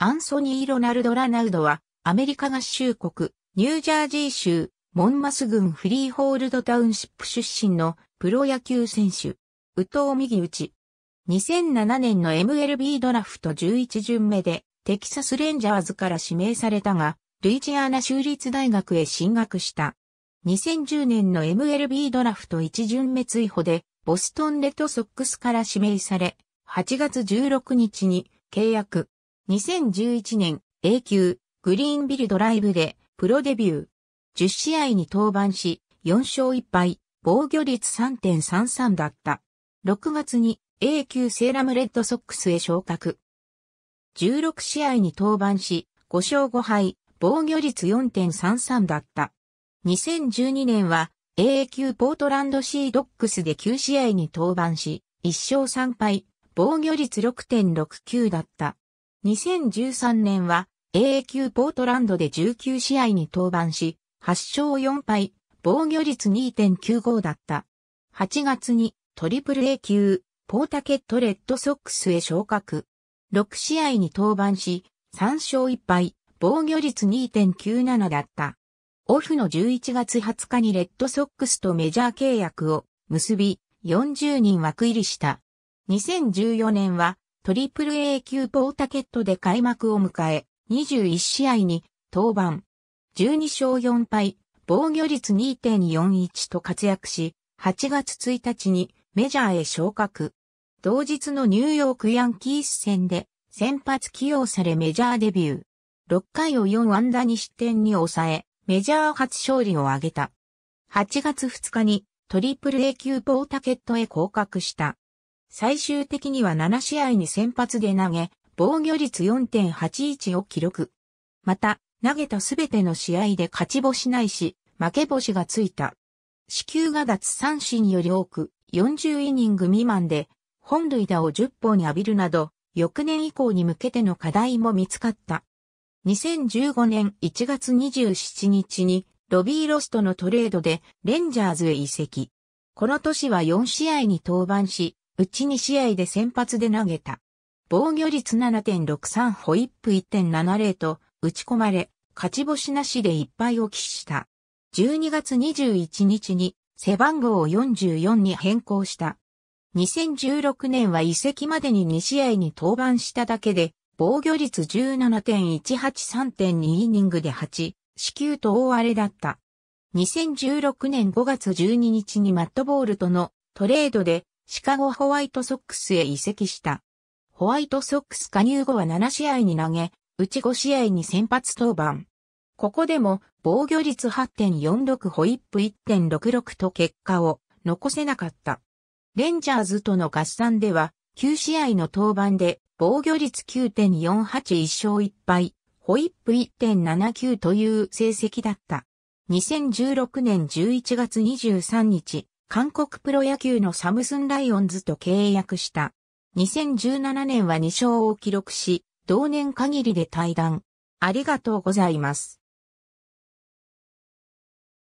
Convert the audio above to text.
アンソニー・ロナルド・ラナウドは、アメリカ合衆国、ニュージャージー州、モンマス郡フリーホールドタウンシップ出身のプロ野球選手。宇藤右打ち。2007年の MLB ドラフト11巡目で、テキサスレンジャーズから指名されたが、ルイジアナ州立大学へ進学した。2010年の MLB ドラフト1巡目追放で、ボストンレッドソックスから指名され、8月16日に契約。2011年 A 級グリーンビルドライブでプロデビュー。10試合に登板し、4勝1敗、防御率3.33だった。6月に A 級セーラムレッドソックスへ昇格。16試合に登板し、5勝5敗、防御率4.33だった。2012年は A 級ポートランドシードックスで9試合に登板し、1勝3敗、防御率6.69だった。2013年は AA 級ポートランドで19試合に登板し、8勝4敗、防御率2.95だった。8月にトリプル A 級、ポータケットレッドソックスへ昇格。6試合に登板し、3勝1敗、防御率2.97だった。オフの11月20日にレッドソックスとメジャー契約を結び、40人枠入りした。2014年はトリプル a 級ポータケットで開幕を迎え、21試合に登板。12勝4敗、防御率2.41と活躍し、8月1日にメジャーへ昇格。同日のニューヨークヤンキース戦で先発起用されメジャーデビュー。6回を4安打に失点に抑え、メジャー初勝利を挙げた。8月2日にトリプル A 級ポータケットへ降格した。最終的には7試合に先発で投げ、防御率4.81を記録。また、投げたすべての試合で勝ち星ないし、負け星がついた。死球が脱三振より多く、40イニング未満で、本塁打を10本浴びるなど、翌年以降に向けての課題も見つかった。2015年1月27日に、ロビーロストのトレードで、レンジャーズへ移籍。この年は4試合に登板し、うち2試合で先発で投げた。防御率7.63ホイップ1.70と打ち込まれ、勝ち星なしでぱ敗を喫した。12月21日に背番号を44に変更した。2016年は移籍までに2試合に登板しただけで、防御率17.183.2イニングで8、死球と大荒れだった。2016年5月12日にマットボールとのトレードでシカゴホワイトソックスへ移籍した。ホワイトソックス加入後は7試合に投げ、うち5試合に先発登板。ここでも防御率8.46ホイップ1.66と結果を残せなかった。レンジャーズとの合算では9試合の登板で防御率9.481勝1敗、ホイップ1.79という成績だった。2016年11月23日、韓国プロ野球のサムスンライオンズと契約した。2017年は2勝を記録し、同年限りで退団。ありがとうございます。